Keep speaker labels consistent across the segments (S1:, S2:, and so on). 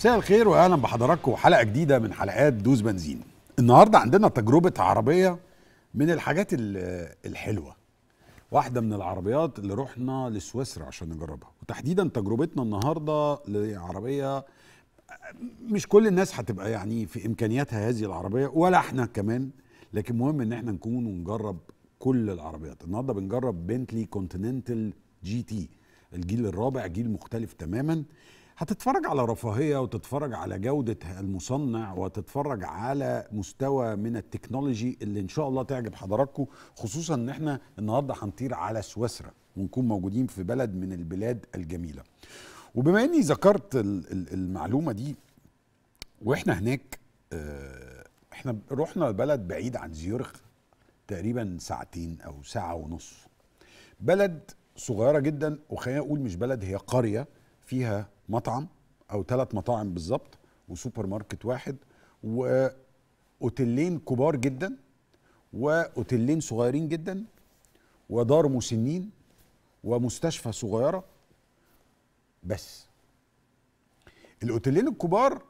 S1: مساء الخير واهلا بحضراتكم حلقه جديده من حلقات دوز بنزين النهارده عندنا تجربه عربيه من الحاجات الحلوه واحده من العربيات اللي رحنا لسويسرا عشان نجربها وتحديدا تجربتنا النهارده لعربيه مش كل الناس هتبقى يعني في امكانياتها هذه العربيه ولا احنا كمان لكن مهم ان احنا نكون ونجرب كل العربيات النهارده بنجرب بنتلي كونتيننتال جي تي الجيل الرابع جيل مختلف تماما هتتفرج على رفاهيه وتتفرج على جوده المصنع وتتفرج على مستوى من التكنولوجي اللي ان شاء الله تعجب حضراتكم خصوصا ان احنا النهارده هنطير على سويسرا ونكون موجودين في بلد من البلاد الجميله. وبما اني ذكرت المعلومه دي واحنا هناك آه، احنا رحنا بلد بعيد عن زيورخ تقريبا ساعتين او ساعه ونص. بلد صغيره جدا وخلينا اقول مش بلد هي قريه فيها مطعم او ثلاث مطاعم بالظبط وسوبر ماركت واحد واوتيلين كبار جدا واوتيلين صغيرين جدا ودار مسنين ومستشفى صغيره بس الاوتيلين الكبار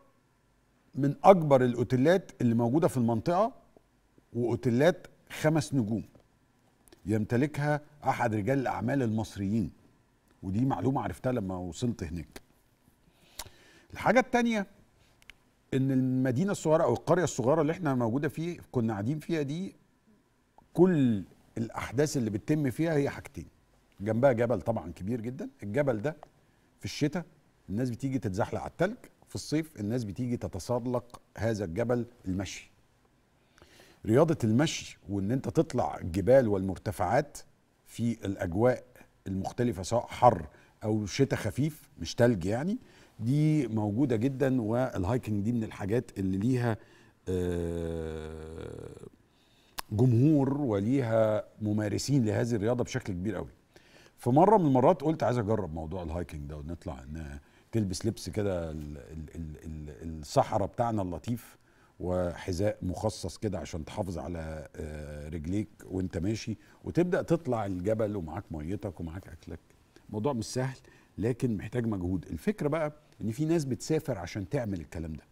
S1: من اكبر الاوتيلات اللي موجوده في المنطقه واوتيلات خمس نجوم يمتلكها احد رجال الاعمال المصريين ودي معلومه عرفتها لما وصلت هناك الحاجه الثانيه ان المدينه الصغيره او القريه الصغيره اللي احنا موجوده فيه كنا قاعدين فيها دي كل الاحداث اللي بتتم فيها هي حاجتين جنبها جبل طبعا كبير جدا الجبل ده في الشتاء الناس بتيجي تتزحلق على التلج في الصيف الناس بتيجي تتسلق هذا الجبل المشي رياضة المشي وان انت تطلع الجبال والمرتفعات في الاجواء المختلفة سواء حر او شتاء خفيف مش تلج يعني دي موجوده جدا والهايكنج دي من الحاجات اللي ليها آه، جمهور وليها ممارسين لهذه الرياضه بشكل كبير قوي في مره من المرات قلت عايز اجرب موضوع الهايكنج ده ونطلع ان تلبس لبس كده الصحراء بتاعنا اللطيف وحذاء مخصص كده عشان تحافظ على آه، رجليك وانت ماشي وتبدا تطلع الجبل ومعاك ميتك ومعاك اكلك الموضوع مش سهل لكن محتاج مجهود الفكره بقى ان في ناس بتسافر عشان تعمل الكلام ده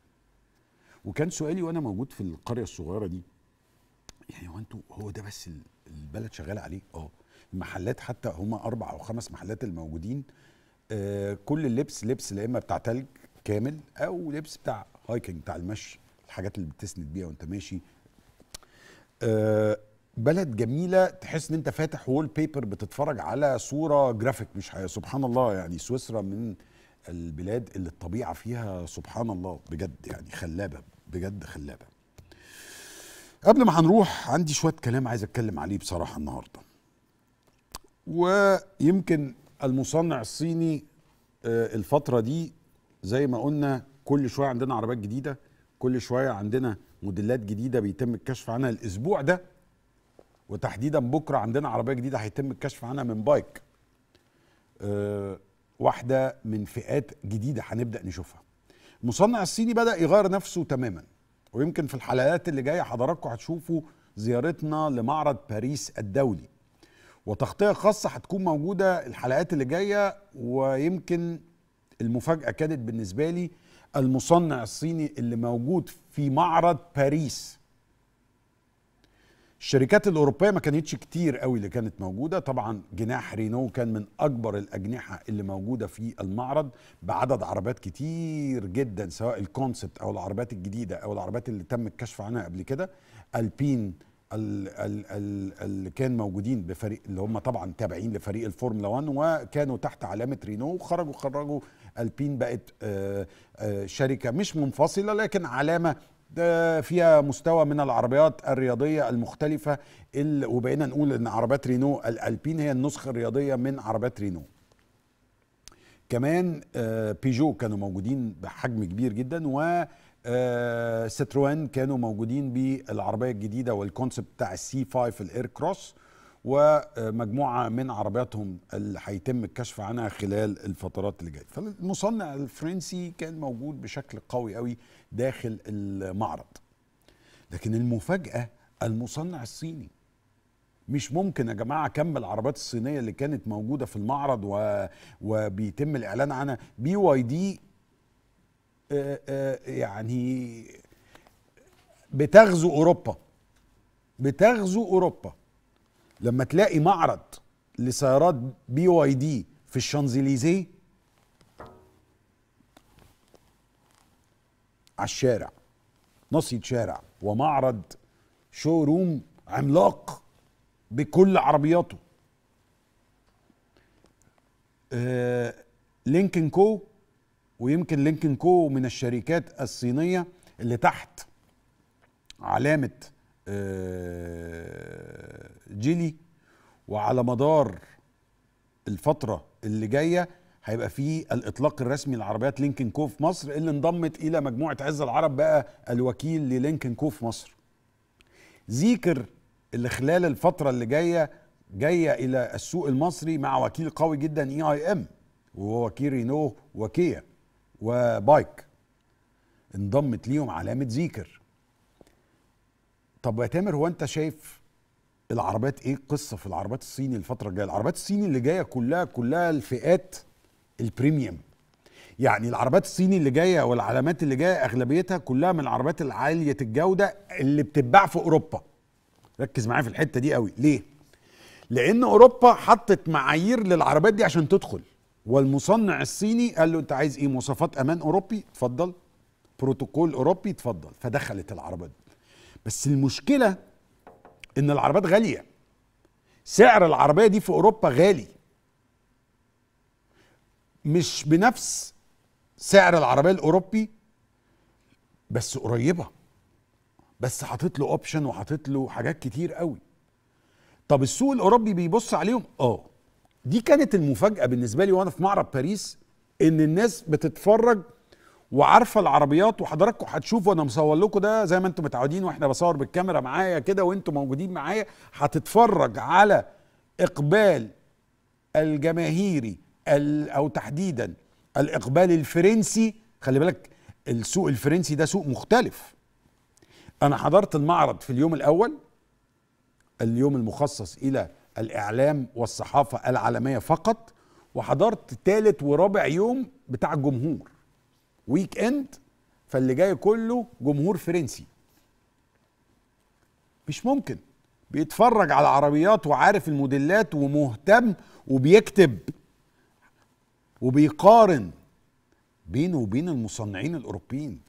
S1: وكان سؤالي وانا موجود في القريه الصغيره دي يعني هو انتوا هو ده بس البلد شغاله عليه اه المحلات حتى هما اربع او خمس محلات الموجودين آه كل اللبس لبس لا اما بتاع تلج كامل او لبس بتاع هايكنج بتاع المشي الحاجات اللي بتسند بيها وانت ماشي آه بلد جميله تحس ان انت فاتح وول بيبر بتتفرج على صوره جرافيك مش حقيقه سبحان الله يعني سويسرا من البلاد اللي الطبيعه فيها سبحان الله بجد يعني خلابه بجد خلابه قبل ما هنروح عندي شويه كلام عايز اتكلم عليه بصراحه النهارده ويمكن المصنع الصيني آه، الفتره دي زي ما قلنا كل شويه عندنا عربيات جديده كل شويه عندنا موديلات جديده بيتم الكشف عنها الاسبوع ده وتحديدا بكره عندنا عربيه جديده هيتم الكشف عنها من بايك آه، واحده من فئات جديده هنبدا نشوفها المصنع الصيني بدا يغير نفسه تماما ويمكن في الحلقات اللي جايه حضراتكم هتشوفوا زيارتنا لمعرض باريس الدولي وتغطيه خاصه هتكون موجوده الحلقات اللي جايه ويمكن المفاجاه كانت بالنسبه لي المصنع الصيني اللي موجود في معرض باريس الشركات الاوروبيه ما كانتش كتير قوي اللي كانت موجوده طبعا جناح رينو كان من اكبر الاجنحه اللي موجوده في المعرض بعدد عربات كتير جدا سواء الكونسبت او العربات الجديده او العربات اللي تم الكشف عنها قبل كده البين اللي كان موجودين بفريق اللي هم طبعا تابعين لفريق الفورمولا 1 وكانوا تحت علامه رينو وخرجوا خرجوا البين بقت آه، آه، شركه مش منفصله لكن علامه فيها مستوى من العربيات الرياضية المختلفة وبقينا نقول أن عربيات رينو الألبين هي النسخة الرياضية من عربيات رينو كمان بيجو آه، كانوا موجودين بحجم كبير جدا و ستروان آه، كانوا موجودين بالعربية الجديدة والكونسبت بتاع السي 5 الاير كروس ومجموعه من عربياتهم اللي هيتم الكشف عنها خلال الفترات اللي جايه فالمصنع الفرنسي كان موجود بشكل قوي قوي داخل المعرض لكن المفاجاه المصنع الصيني مش ممكن يا جماعه كم العربيات الصينيه اللي كانت موجوده في المعرض و... وبيتم الاعلان عنها بي واي دي آه، آه، يعني بتغزو اوروبا بتغزو اوروبا لما تلاقي معرض لسيارات بي واي دي في الشانزليزيه على الشارع نصيد شارع ومعرض شو روم عملاق بكل عربياته آه لينكن كو ويمكن لينكن كو من الشركات الصينية اللي تحت علامة آه جيلي وعلى مدار الفتره اللي جايه هيبقى في الاطلاق الرسمي لعربيات لينكن كو في مصر اللي انضمت الى مجموعه عز العرب بقى الوكيل للينكن كو في مصر زيكر اللي خلال الفتره اللي جايه جايه الى السوق المصري مع وكيل قوي جدا اي اي ام وهو وكيل رينو وكيا وبايك انضمت ليهم علامه زيكر طب يا تامر هو انت شايف العربيات ايه قصه في العربيات الصيني الفتره الجايه العربيات الصيني اللي جايه كلها كلها الفئات البريميوم يعني العربيات الصيني اللي جايه والعلامات اللي جايه اغلبيتها كلها من العربيات العاليه الجوده اللي بتتباع في اوروبا ركز معايا في الحته دي قوي ليه لان اوروبا حطت معايير للعربيات دي عشان تدخل والمصنع الصيني قال له انت عايز ايه مواصفات امان اوروبي اتفضل بروتوكول اوروبي اتفضل فدخلت العربيات بس المشكله ان العربيات غاليه سعر العربيه دي في اوروبا غالي مش بنفس سعر العربيه الاوروبي بس قريبه بس حاطط له اوبشن وحاطط له حاجات كتير قوي طب السوق الاوروبي بيبص عليهم اه دي كانت المفاجاه بالنسبه لي وانا في معرض باريس ان الناس بتتفرج وعارفه العربيات وحضراتكم هتشوفوا انا مصور لكم ده زي ما انتم متعودين واحنا بصور بالكاميرا معايا كده وانتم موجودين معايا هتتفرج على اقبال الجماهيري او تحديدا الاقبال الفرنسي خلي بالك السوق الفرنسي ده سوق مختلف انا حضرت المعرض في اليوم الاول اليوم المخصص الى الاعلام والصحافه العالميه فقط وحضرت ثالث ورابع يوم بتاع الجمهور ويك اند فاللي جاي كله جمهور فرنسي مش ممكن بيتفرج على عربيات وعارف الموديلات ومهتم وبيكتب وبيقارن بينه وبين المصنعين الاوروبيين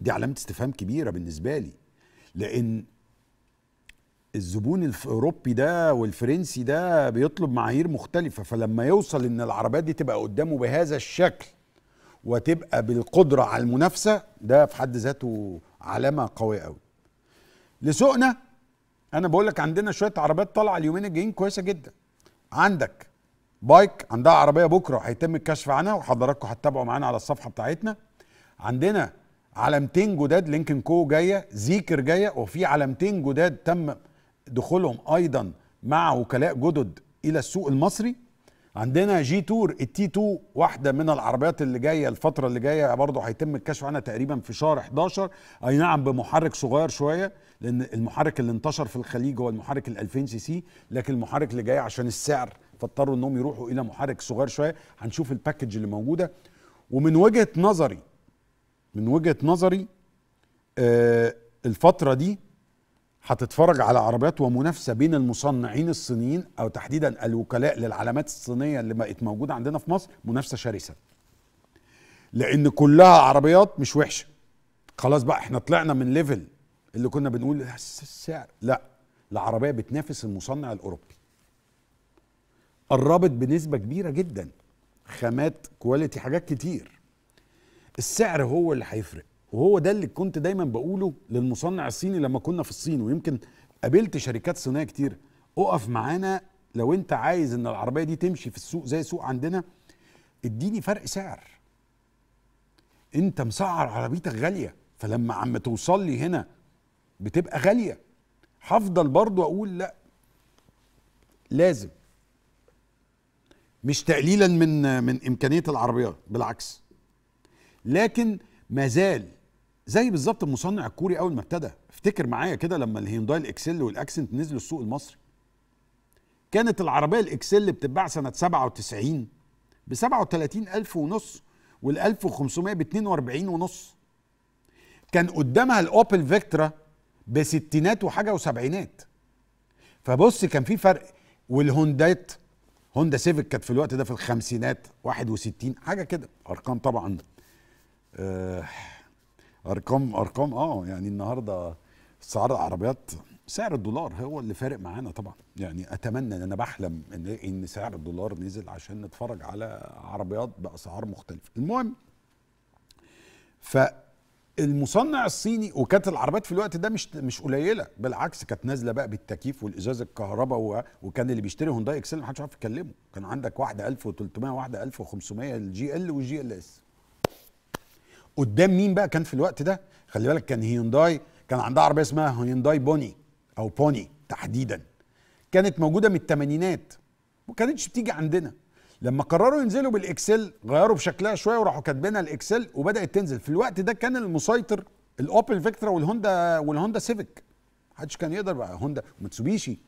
S1: دي علامه استفهام كبيره بالنسبه لي لان الزبون الاوروبي ده والفرنسي ده بيطلب معايير مختلفه فلما يوصل ان العربيات دي تبقى قدامه بهذا الشكل وتبقى بالقدرة على المنافسة ده في حد ذاته علامة قوية قوي لسوقنا أنا بقول لك عندنا شوية عربيات طالعة اليومين الجايين كويسة جدا عندك بايك عندها عربية بكرة هيتم الكشف عنها وحضراتكم هتتابعوا معانا على الصفحة بتاعتنا عندنا علامتين جداد لينكن كو جاية زيكر جاية وفي علامتين جداد تم دخولهم أيضا مع وكلاء جدد إلى السوق المصري عندنا جي تور التي 2 واحده من العربيات اللي جايه الفتره اللي جايه برضه هيتم الكشف عنها تقريبا في شهر 11 اي نعم بمحرك صغير شويه لان المحرك اللي انتشر في الخليج هو المحرك ال 2000 سي سي لكن المحرك اللي جاي عشان السعر فاضطروا انهم يروحوا الى محرك صغير شويه هنشوف الباكج اللي موجوده ومن وجهه نظري من وجهه نظري آه الفتره دي هتتفرج على عربيات ومنافسه بين المصنعين الصينيين او تحديدا الوكلاء للعلامات الصينيه اللي بقت موجوده عندنا في مصر منافسه شرسه لان كلها عربيات مش وحشه خلاص بقى احنا طلعنا من ليفل اللي كنا بنقول السعر لا العربيه بتنافس المصنع الاوروبي قربت بنسبه كبيره جدا خامات كواليتي حاجات كتير السعر هو اللي هيفرق وهو ده اللي كنت دايما بقوله للمصنع الصيني لما كنا في الصين ويمكن قابلت شركات صينيه كتير اقف معانا لو انت عايز ان العربيه دي تمشي في السوق زي سوق عندنا اديني فرق سعر انت مسعر عربيتك غاليه فلما عم توصل لي هنا بتبقى غاليه هفضل برضو اقول لا لازم مش تقليلا من من امكانيه العربيات بالعكس لكن مازال زي بالظبط المصنع الكوري اول ما ابتدى افتكر معايا كده لما الهيونداي الاكسل والاكسنت نزلوا السوق المصري كانت العربيه الاكسل بتتباع سنه 97 ب 37000 ونص وال 1500 ب 42 ونص كان قدامها الاوبل فيكترا بستينات وحاجه وسبعينات فبص كان في فرق والهوندات هوندا سيفيك كانت في الوقت ده في الخمسينات 61 حاجه كده ارقام طبعا آه ارقام ارقام اه يعني النهارده سعر العربيات سعر الدولار هو اللي فارق معانا طبعا يعني اتمنى ان انا بحلم ان إيه، ان سعر الدولار نزل عشان نتفرج على عربيات باسعار مختلفه المهم فالمصنع الصيني وكانت العربيات في الوقت ده مش مش قليله بالعكس كانت نازله بقى بالتكييف والازاز الكهرباء وكان اللي بيشتري هونداي اكسل ما حدش عارف يكلمه كان عندك واحده 1300 واحده 1500 الجي ال والجي ال اس قدام مين بقى كان في الوقت ده خلي بالك كان هيونداي كان عندها عربيه اسمها هيونداي بوني او بوني تحديدا كانت موجوده من الثمانينات ما كانتش بتيجي عندنا لما قرروا ينزلوا بالاكسل غيروا بشكلها شويه وراحوا كاتبينها الاكسل وبدات تنزل في الوقت ده كان المسيطر الاوبل فيكترا والهوندا والهوندا سيفيك محدش كان يقدر بقى هوندا وماتسوبيشي.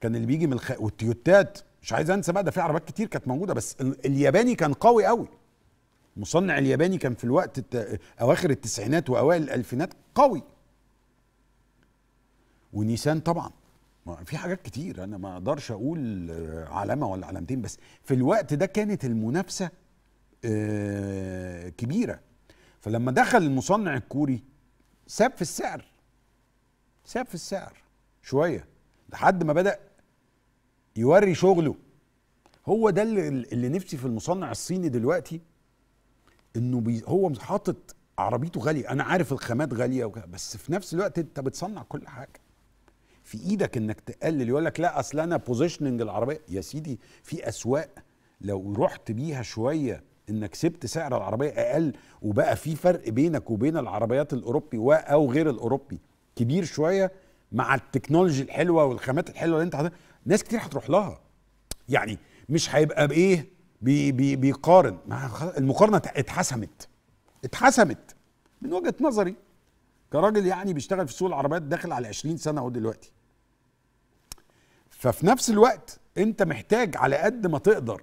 S1: كان اللي بيجي من الخ... والتيوتات مش عايز انسى بقى ده في عربيات كتير كانت موجوده بس الياباني كان قوي قوي المصنع الياباني كان في الوقت الت... اواخر التسعينات واوائل الالفينات قوي ونيسان طبعا في حاجات كتير انا ما اقدرش اقول علامه ولا علامتين بس في الوقت ده كانت المنافسه آه، كبيره فلما دخل المصنع الكوري ساب في السعر ساب في السعر شويه لحد ما بدا يوري شغله هو ده اللي, اللي نفسي في المصنع الصيني دلوقتي انه بي هو حاطط عربيته غاليه انا عارف الخامات غاليه وكده بس في نفس الوقت انت بتصنع كل حاجه في ايدك انك تقلل يقول لك لا اصل انا بوزيشننج العربيه يا سيدي في اسواق لو رحت بيها شويه انك سبت سعر العربيه اقل وبقى في فرق بينك وبين العربيات الاوروبي و او غير الاوروبي كبير شويه مع التكنولوجي الحلوه والخامات الحلوه اللي انت حضرتك ناس كتير هتروح لها يعني مش هيبقى بايه بي بي بيقارن المقارنه اتحسمت اتحسمت من وجهه نظري كراجل يعني بيشتغل في سوق العربيات داخل على 20 سنه اهو دلوقتي ففي نفس الوقت انت محتاج على قد ما تقدر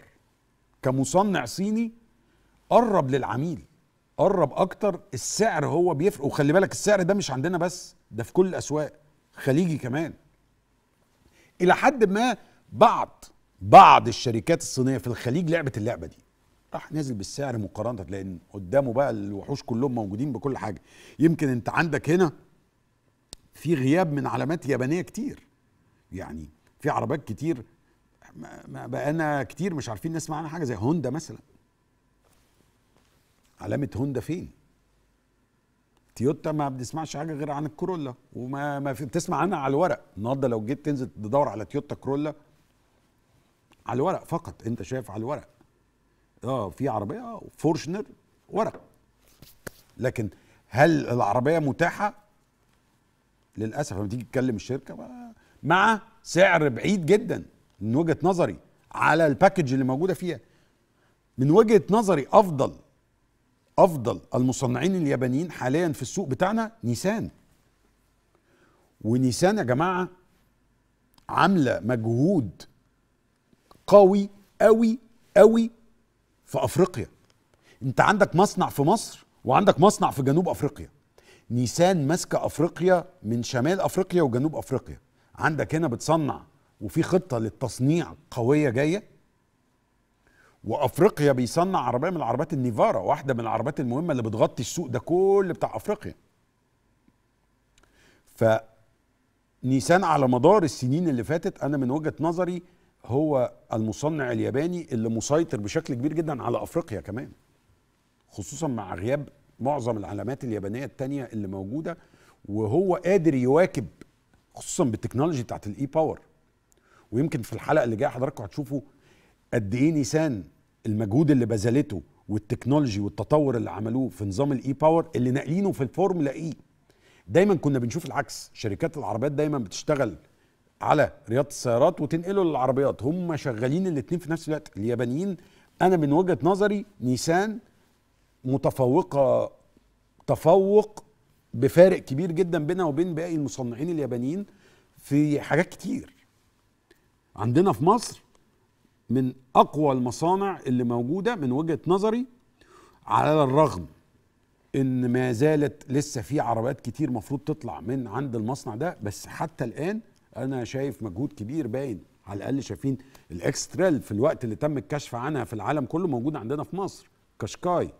S1: كمصنع صيني قرب للعميل قرب اكتر السعر هو بيفرق وخلي بالك السعر ده مش عندنا بس ده في كل الاسواق خليجي كمان الى حد ما بعض بعض الشركات الصينيه في الخليج لعبت اللعبه دي راح نازل بالسعر مقارنه لان قدامه بقى الوحوش كلهم موجودين بكل حاجه يمكن انت عندك هنا في غياب من علامات يابانيه كتير يعني في عربيات كتير بقالنا كتير مش عارفين نسمع عنها حاجه زي هوندا مثلا علامه هوندا فين تويوتا ما بنسمعش حاجه غير عن الكورولا وما ما في بتسمع عنها على الورق النهارده لو جيت تنزل تدور على تويوتا كورولا على الورق فقط انت شايف على الورق اه في عربيه فورشنر ورق لكن هل العربيه متاحه للاسف لما تيجي تكلم الشركه مع سعر بعيد جدا من وجهه نظري على الباكج اللي موجوده فيها من وجهه نظري افضل افضل المصنعين اليابانيين حاليا في السوق بتاعنا نيسان ونيسان يا جماعه عامله مجهود قوي قوي قوي في افريقيا انت عندك مصنع في مصر وعندك مصنع في جنوب افريقيا نيسان ماسكه افريقيا من شمال افريقيا وجنوب افريقيا عندك هنا بتصنع وفي خطه للتصنيع قويه جايه وافريقيا بيصنع عربيه من العربات النيفارا واحده من العربات المهمه اللي بتغطي السوق ده كل بتاع افريقيا ف نيسان على مدار السنين اللي فاتت انا من وجهه نظري هو المصنع الياباني اللي مسيطر بشكل كبير جدا على افريقيا كمان خصوصا مع غياب معظم العلامات اليابانيه الثانيه اللي موجوده وهو قادر يواكب خصوصا بالتكنولوجي بتاعت الاي باور ويمكن في الحلقه اللي جايه حضراتكم هتشوفوا قد ايه نيسان المجهود اللي بذلته والتكنولوجي والتطور اللي عملوه في نظام الاي باور اللي ناقلينه في الفورمولا اي e. دايما كنا بنشوف العكس شركات العربيات دايما بتشتغل على رياضه السيارات وتنقله للعربيات هم شغالين الاثنين في نفس الوقت اليابانيين انا من وجهه نظري نيسان متفوقه تفوق بفارق كبير جدا بينها وبين باقي المصنعين اليابانيين في حاجات كتير عندنا في مصر من اقوى المصانع اللي موجوده من وجهه نظري على الرغم ان ما زالت لسه في عربيات كتير مفروض تطلع من عند المصنع ده بس حتى الان انا شايف مجهود كبير باين على الاقل شايفين الاكسترال في الوقت اللي تم الكشف عنها في العالم كله موجود عندنا في مصر كشكاي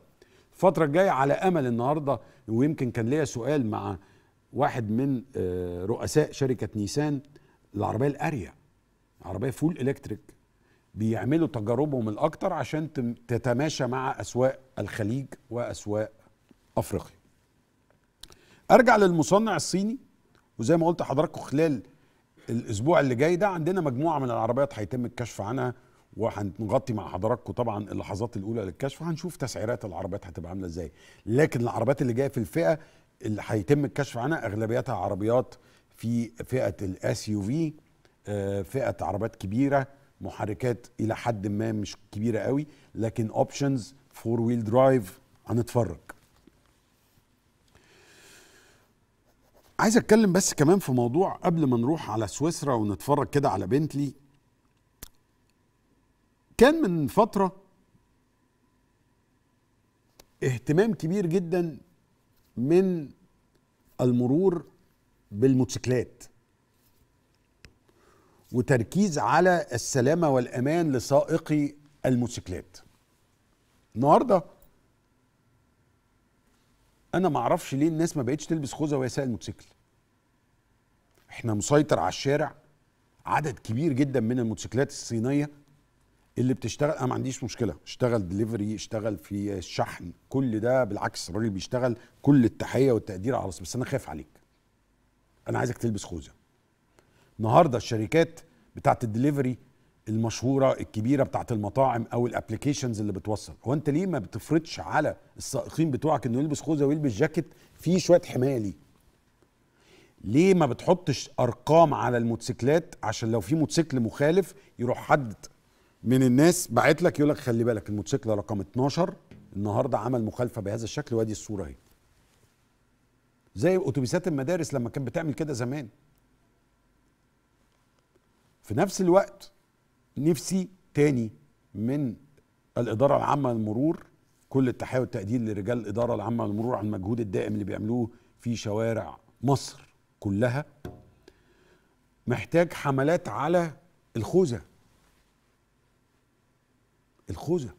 S1: الفتره الجايه على امل النهارده ويمكن كان ليا سؤال مع واحد من آه، رؤساء شركه نيسان العربيه الاريا عربيه فول الكتريك بيعملوا تجاربهم الاكتر عشان تتماشى مع اسواق الخليج واسواق افريقيا ارجع للمصنع الصيني وزي ما قلت حضراتكم خلال الاسبوع اللي جاي ده عندنا مجموعه من العربيات هيتم الكشف عنها وهنغطي مع حضراتكم طبعا اللحظات الاولى للكشف وهنشوف تسعيرات العربيات هتبقى عامله ازاي لكن العربيات اللي جايه في الفئه اللي هيتم الكشف عنها اغلبيتها عربيات في فئه الاس آه، يو في فئه عربيات كبيره محركات الى حد ما مش كبيره قوي لكن اوبشنز فور ويل درايف هنتفرج عايز اتكلم بس كمان في موضوع قبل ما نروح على سويسرا ونتفرج كده على بنتلي كان من فتره اهتمام كبير جدا من المرور بالموتوسيكلات وتركيز على السلامه والامان لسائقي الموتوسيكلات النهارده انا ما اعرفش ليه الناس ما بقتش تلبس خوذه وهي سايق الموتوسيكل احنا مسيطر على الشارع عدد كبير جدا من الموتوسيكلات الصينيه اللي بتشتغل انا ما عنديش مشكله اشتغل دليفري اشتغل في الشحن كل ده بالعكس الراجل بيشتغل كل التحيه والتقدير على بس انا خايف عليك انا عايزك تلبس خوذه النهارده الشركات بتاعت الدليفري المشهوره الكبيره بتاعت المطاعم او الابلكيشنز اللي بتوصل هو انت ليه ما بتفرضش على السائقين بتوعك انه يلبس خوذه ويلبس جاكيت في شويه حمايه ليه ليه ما بتحطش ارقام على الموتوسيكلات عشان لو في موتوسيكل مخالف يروح حد من الناس باعت لك يقول لك خلي بالك الموتوسيكل رقم 12 النهارده عمل مخالفه بهذا الشكل وادي الصوره اهي زي اتوبيسات المدارس لما كانت بتعمل كده زمان في نفس الوقت نفسي تاني من الاداره العامه للمرور كل التحية والتقدير لرجال الإدارة العامة للمرور على المجهود الدائم اللي بيعملوه في شوارع مصر كلها محتاج حملات على الخوذه الخوذه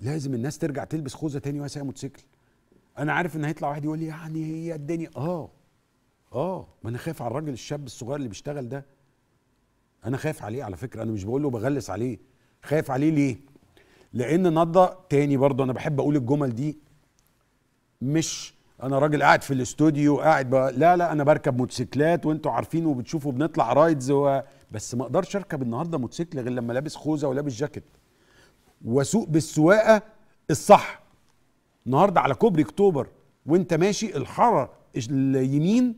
S1: لازم الناس ترجع تلبس خوذه تاني وهي سايقه موتوسيكل انا عارف ان هيطلع واحد يقول لي يعني هي الدنيا اه اه ما انا خايف على الراجل الشاب الصغير اللي بيشتغل ده انا خايف عليه على فكره انا مش بقول له بغلس عليه خايف عليه ليه لان نضة تاني برضه انا بحب اقول الجمل دي مش انا راجل قاعد في الاستوديو قاعد بقى لا لا انا بركب موتوسيكلات وانتوا عارفين وبتشوفوا بنطلع رايدز و... بس ما اقدرش اركب النهارده موتوسيكل غير لما لابس خوذه ولابس جاكيت واسوق بالسواقه الصح النهارده على كوبري اكتوبر وانت ماشي الحاره اليمين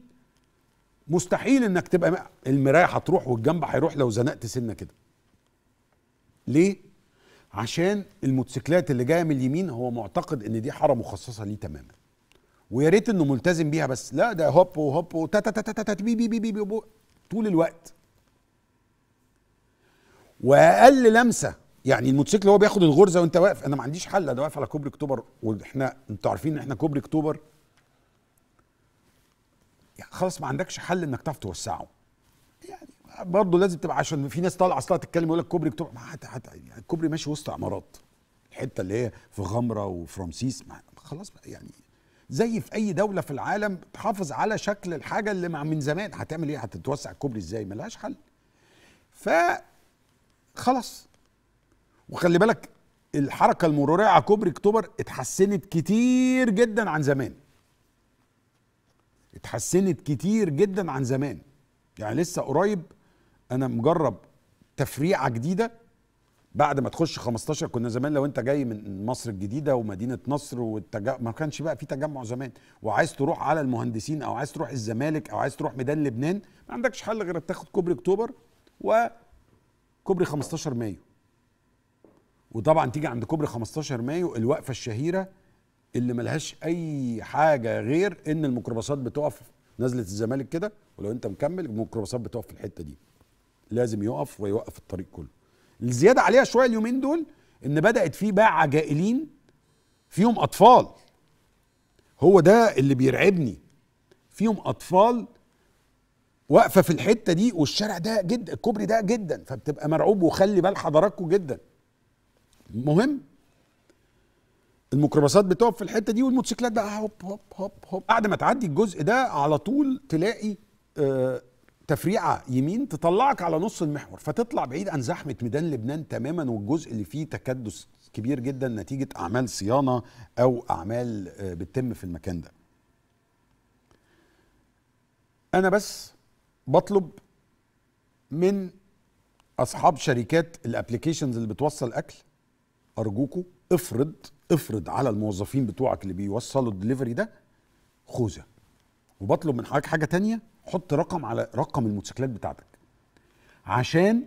S1: مستحيل انك تبقى المرايه هتروح والجنب هيروح لو زنقت سنه كده ليه عشان الموتوسيكلات اللي جايه من اليمين هو معتقد ان دي حاره مخصصه ليه تماما ويا ريت انه ملتزم بيها بس لا ده هوب وهوب وتا تا تا تا تا بي بي بي بي بي طول الوقت واقل لمسه يعني الموتوسيكل هو بياخد الغرزه وانت واقف انا ما عنديش حل انا واقف على كوبري اكتوبر واحنا انتوا عارفين ان احنا كوبري اكتوبر يعني خلاص ما عندكش حل انك تعرف توسعه يعني برضه لازم تبقى عشان في ناس طالعه اصلا تتكلم يقول لك كوبري اكتوبر ما حتى حتى يعني الكوبري ماشي وسط عمارات الحته اللي هي في غمره وفي رمسيس خلاص يعني زي في اي دوله في العالم تحافظ على شكل الحاجه اللي مع من زمان هتعمل ايه هتتوسع الكوبري ازاي ملهاش حل ف خلاص وخلي بالك الحركه المروريه على كوبري اكتوبر اتحسنت كتير جدا عن زمان اتحسنت كتير جدا عن زمان يعني لسه قريب انا مجرب تفريعه جديده بعد ما تخش 15 كنا زمان لو انت جاي من مصر الجديده ومدينه نصر والتج... ما كانش بقى في تجمع زمان وعايز تروح على المهندسين او عايز تروح الزمالك او عايز تروح ميدان لبنان ما عندكش حل غير تاخد كوبري اكتوبر وكوبري 15 مايو وطبعا تيجي عند كوبري 15 مايو الوقفه الشهيره اللي ملهاش اي حاجه غير ان الميكروباصات بتقف نزله الزمالك كده ولو انت مكمل الميكروباصات بتقف في الحته دي لازم يقف ويوقف الطريق كله الزياده عليها شويه اليومين دول ان بدات في باعه عجائلين فيهم اطفال هو ده اللي بيرعبني فيهم اطفال واقفه في الحته دي والشارع ده جدا الكوبري ده جدا فبتبقى مرعوب وخلي بال حضراتكم جدا مهم الميكروباصات بتقف في الحته دي والموتوسيكلات بقى هوب هوب هوب هوب بعد ما تعدي الجزء ده على طول تلاقي آه، تفريعه يمين تطلعك على نص المحور فتطلع بعيد عن زحمه ميدان لبنان تماما والجزء اللي فيه تكدس كبير جدا نتيجه اعمال صيانه او اعمال آه، بتتم في المكان ده. انا بس بطلب من اصحاب شركات الابلكيشنز اللي بتوصل اكل ارجوكوا افرض افرض على الموظفين بتوعك اللي بيوصلوا الدليفري ده خوذه وبطلب من حضرتك حاجه تانية حط رقم على رقم الموتوسيكلات بتاعتك عشان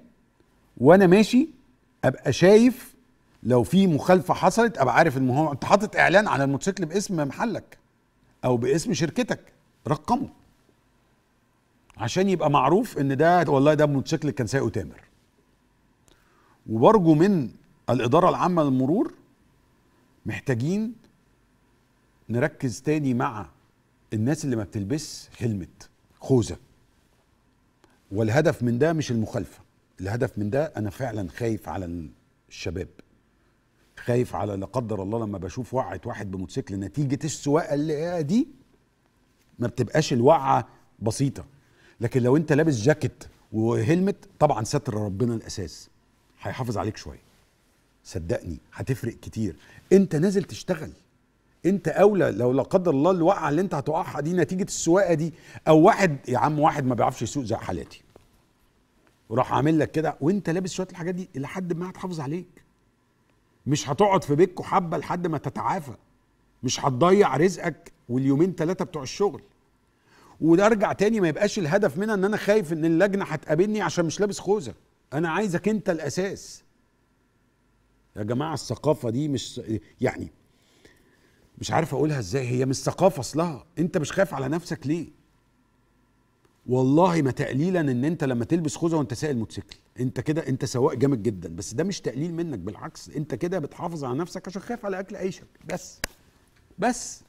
S1: وانا ماشي ابقى شايف لو في مخالفه حصلت ابقى عارف ان هو انت حاطط اعلان على الموتوسيكل باسم محلك او باسم شركتك رقمه عشان يبقى معروف ان ده والله ده موتوسيكل كان سايقه تامر وبرجو من الاداره العامه للمرور محتاجين نركز تاني مع الناس اللي ما بتلبس هلمت خوذه والهدف من ده مش المخالفه الهدف من ده انا فعلا خايف على الشباب خايف على لا قدر الله لما بشوف وقعه واحد بموتوسيكل نتيجه السواقه اللي دي ما بتبقاش الوقعه بسيطه لكن لو انت لابس جاكيت وهلمت طبعا ستر ربنا الاساس هيحافظ عليك شويه صدقني هتفرق كتير انت نازل تشتغل انت اولى لو لا قدر الله الوقعه اللي انت هتقعها دي نتيجه السواقه دي او واحد يا عم واحد ما بيعرفش يسوق زي حالاتي وراح عامل لك كده وانت لابس شويه الحاجات دي لحد ما هتحافظ عليك مش هتقعد في بيتكو حبه لحد ما تتعافى مش هتضيع رزقك واليومين ثلاثه بتوع الشغل وده ارجع تاني ما يبقاش الهدف منها ان انا خايف ان اللجنه هتقابلني عشان مش لابس خوذه انا عايزك انت الاساس يا جماعه الثقافه دي مش يعني مش عارف اقولها ازاي هي مش ثقافه اصلها انت مش خايف على نفسك ليه والله ما تقليلا ان انت لما تلبس خوذه وانت سايق الموتوسيكل انت كده انت سواق جامد جدا بس ده مش تقليل منك بالعكس انت كده بتحافظ على نفسك عشان خايف على اكل عيشك بس بس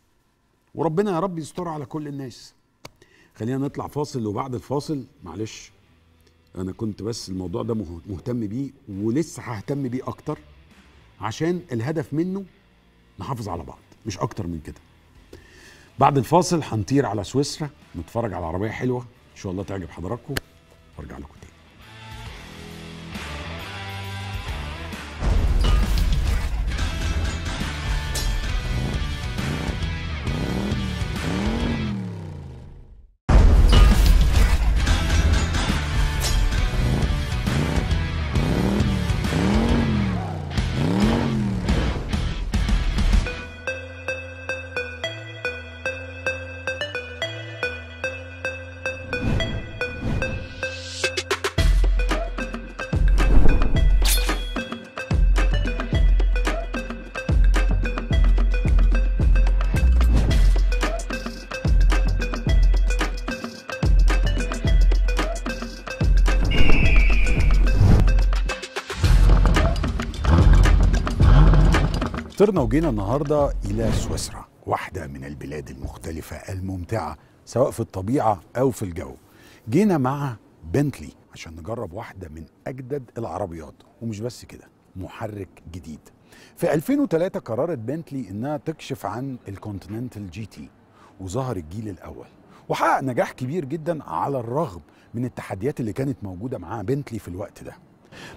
S1: وربنا يا رب يستر على كل الناس خلينا نطلع فاصل وبعد الفاصل معلش انا كنت بس الموضوع ده مهتم بيه ولسه ههتم بيه اكتر عشان الهدف منه نحافظ على بعض مش اكتر من كده بعد الفاصل هنطير على سويسرا نتفرج على عربيه حلوه ان شاء الله تعجب حضراتكم وارجع لكم زرنا وجينا النهارده إلى سويسرا واحدة من البلاد المختلفة الممتعة سواء في الطبيعة أو في الجو جينا مع بنتلي عشان نجرب واحدة من أجدد العربيات ومش بس كده محرك جديد في 2003 قررت بنتلي إنها تكشف عن الكونتيننتال جي تي وظهر الجيل الأول وحقق نجاح كبير جدا على الرغم من التحديات اللي كانت موجودة معاه بنتلي في الوقت ده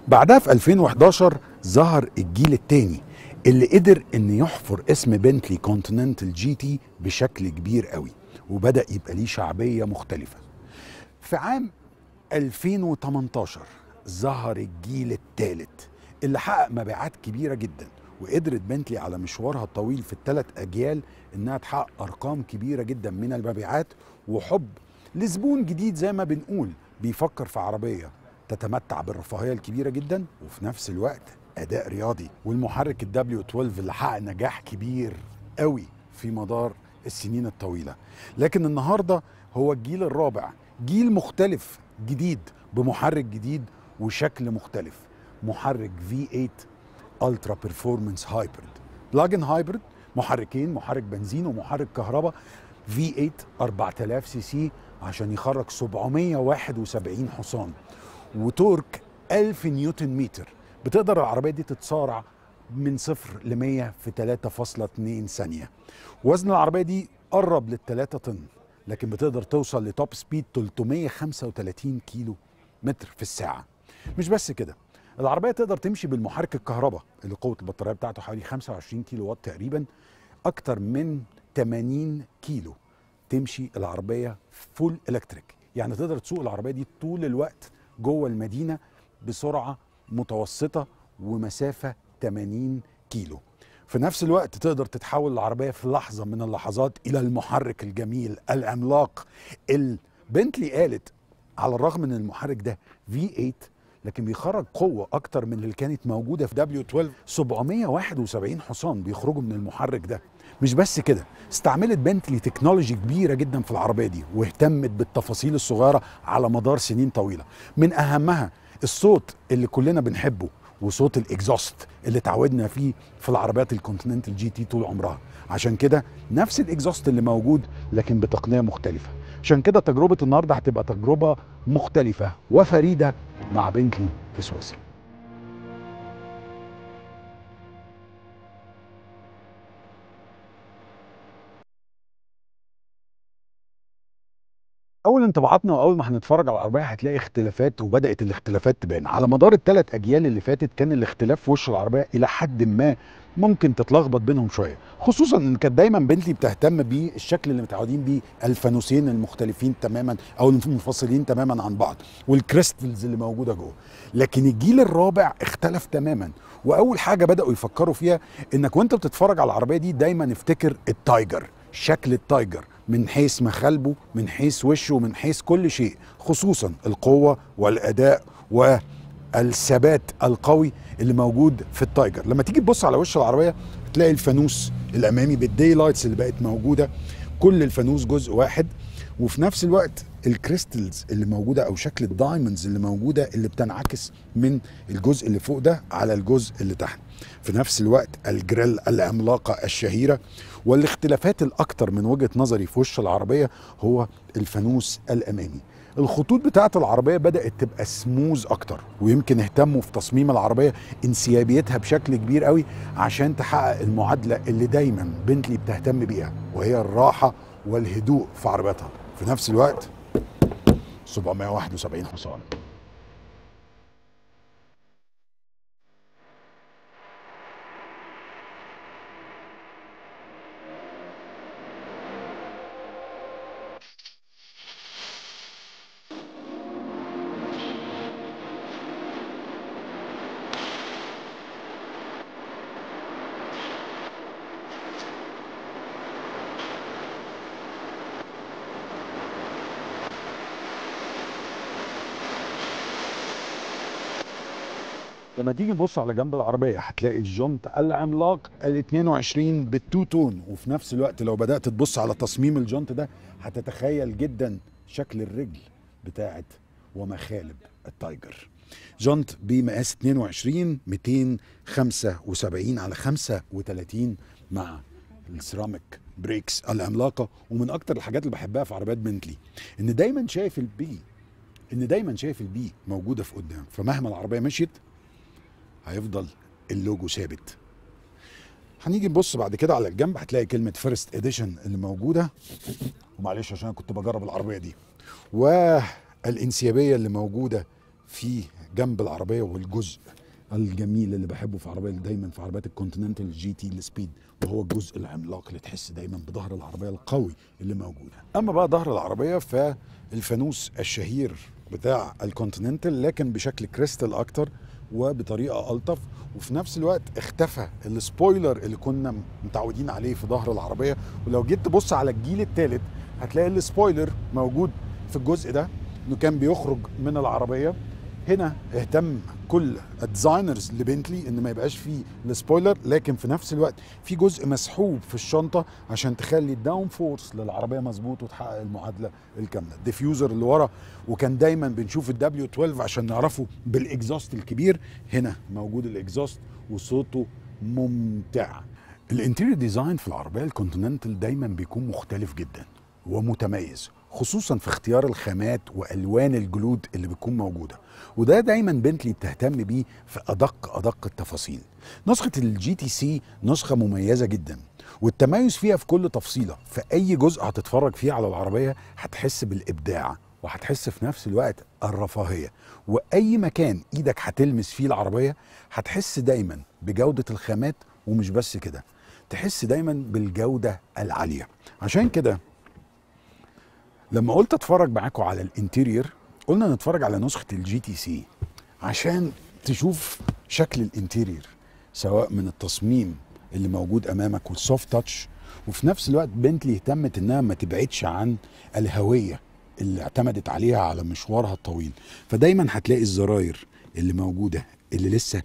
S1: بعدها في 2011 ظهر الجيل الثاني اللي قدر ان يحفر اسم بنتلي كونتيننتال جي تي بشكل كبير قوي وبدا يبقى ليه شعبيه مختلفه في عام 2018 ظهر الجيل الثالث اللي حقق مبيعات كبيره جدا وقدرت بنتلي على مشوارها الطويل في الثلاث اجيال انها تحقق ارقام كبيره جدا من المبيعات وحب لزبون جديد زي ما بنقول بيفكر في عربيه تتمتع بالرفاهيه الكبيره جدا وفي نفس الوقت اداء رياضي والمحرك الدبليو 12 اللي حقق نجاح كبير قوي في مدار السنين الطويله لكن النهارده هو الجيل الرابع جيل مختلف جديد بمحرك جديد وشكل مختلف محرك V8 الترا بيرفورمانس هايبرد بلاجن هايبرد محركين محرك بنزين ومحرك كهرباء V8 4000 سي سي عشان يخرج 771 حصان وتورك 1000 نيوتن متر بتقدر العربيه دي تتسارع من صفر ل 100 في 3.2 ثانيه وزن العربيه دي قرب لل 3 طن لكن بتقدر توصل لتوب سبيد 335 كيلو متر في الساعه مش بس كده العربيه تقدر تمشي بالمحرك الكهرباء اللي قوه البطاريه بتاعته حوالي 25 كيلو وات تقريبا اكتر من 80 كيلو تمشي العربيه فول الكتريك يعني تقدر تسوق العربيه دي طول الوقت جوه المدينه بسرعه متوسطه ومسافه 80 كيلو في نفس الوقت تقدر تتحول العربيه في لحظه من اللحظات الى المحرك الجميل العملاق البنتلي قالت على الرغم ان المحرك ده V8 لكن بيخرج قوه اكتر من اللي كانت موجوده في W12 771 حصان بيخرجوا من المحرك ده مش بس كده استعملت بنتلي تكنولوجي كبيره جدا في العربيه دي واهتمت بالتفاصيل الصغيره على مدار سنين طويله من اهمها الصوت اللي كلنا بنحبه وصوت الاكزوست اللي اتعودنا فيه في العربيات الكونتيننتال جي تي طول عمرها عشان كده نفس الاكزوست اللي موجود لكن بتقنيه مختلفه عشان كده تجربه النهارده هتبقى تجربه مختلفه وفريده مع بنتلي في سويسرا اول انطباعاتنا واول ما هنتفرج على العربيه هتلاقي اختلافات وبدات الاختلافات تبان على مدار الثلاث اجيال اللي فاتت كان الاختلاف في وش العربيه الى حد ما ممكن تتلخبط بينهم شويه خصوصا ان كانت دايما بنتي بتهتم بالشكل اللي متعودين بيه الفانوسين المختلفين تماما او المنفصلين تماما عن بعض والكريستلز اللي موجوده جوه لكن الجيل الرابع اختلف تماما واول حاجه بداوا يفكروا فيها انك وانت بتتفرج على العربيه دي دايما افتكر التايجر شكل التايجر من حيث مخالبه من حيث وشه من حيث كل شيء خصوصا القوة والأداء والثبات القوي اللي موجود في التايجر لما تيجي تبص على وش العربية تلاقي الفانوس الأمامي بالدي لايتس اللي بقت موجودة كل الفانوس جزء واحد وفي نفس الوقت الكريستلز اللي موجوده او شكل الدايموندز اللي موجوده اللي بتنعكس من الجزء اللي فوق ده على الجزء اللي تحت في نفس الوقت الجريل العملاقه الشهيره والاختلافات الاكثر من وجهة نظري في وش العربية هو الفانوس الأمامي الخطوط بتاعة العربية بدأت تبقى سموز أكتر ويمكن اهتموا في تصميم العربية انسيابيتها بشكل كبير قوي عشان تحقق المعادلة اللي دايما بنتلي بتهتم بيها وهي الراحة والهدوء في عربيتها في نفس الوقت 771 حصان لما تيجي تبص على جنب العربيه هتلاقي الجونت العملاق ال 22 بالتو تون وفي نفس الوقت لو بدات تبص على تصميم الجونت ده هتتخيل جدا شكل الرجل بتاعه ومخالب التايجر جنط بمقاس 22 275 على 35 مع السيراميك بريكس العملاقه ومن اكتر الحاجات اللي بحبها في عربيات بنتلي ان دايما شايف البي ان دايما شايف البي موجوده في قدام فمهما العربيه مشيت هيفضل اللوجو ثابت هنيجي نبص بعد كده على الجنب هتلاقي كلمه فيرست اديشن اللي موجوده ومعلش عشان كنت بجرب العربيه دي والانسيابيه اللي موجوده في جنب العربيه والجزء الجميل اللي بحبه في عربيه دايما في عربيات الكونتيننتال جي تي السبيد وهو الجزء العملاق اللي تحس دايما بظهر العربيه القوي اللي موجود اما بقى ظهر العربيه فالفانوس الشهير بتاع الكونتيننتال لكن بشكل كريستال اكتر وبطريقه الطف وفي نفس الوقت اختفى السبويلر اللي كنا متعودين عليه في ظهر العربيه ولو جيت تبص على الجيل الثالث هتلاقي السبويلر موجود في الجزء ده انه كان بيخرج من العربيه هنا اهتم كل الديزاينرز لبنتلي ان ما يبقاش فيه السبويلر لكن في نفس الوقت في جزء مسحوب في الشنطه عشان تخلي الداون فورس للعربيه مظبوط وتحقق المعادله الكامله الديفيوزر اللي ورا وكان دايما بنشوف الدبليو 12 عشان نعرفه بالاكزوست الكبير هنا موجود الاكزوست وصوته ممتع الانتيريور ديزاين في العربيه الكونتيننتال دايما بيكون مختلف جدا ومتميز خصوصا في اختيار الخامات والوان الجلود اللي بتكون موجوده وده دايما بنتلي بتهتم بيه في ادق ادق التفاصيل نسخه الجي تي سي نسخه مميزه جدا والتميز فيها في كل تفصيله في اي جزء هتتفرج فيه على العربيه هتحس بالابداع وهتحس في نفس الوقت الرفاهيه واي مكان ايدك هتلمس فيه العربيه هتحس دايما بجوده الخامات ومش بس كده تحس دايما بالجوده العاليه عشان كده لما قلت اتفرج معاكم على الانتيرير قلنا نتفرج على نسخه الجي تي سي عشان تشوف شكل الانتيرير سواء من التصميم اللي موجود امامك والسوفت تاتش وفي نفس الوقت بنتلي اهتمت انها ما تبعدش عن الهويه اللي اعتمدت عليها على مشوارها الطويل فدايما هتلاقي الزراير اللي موجوده اللي لسه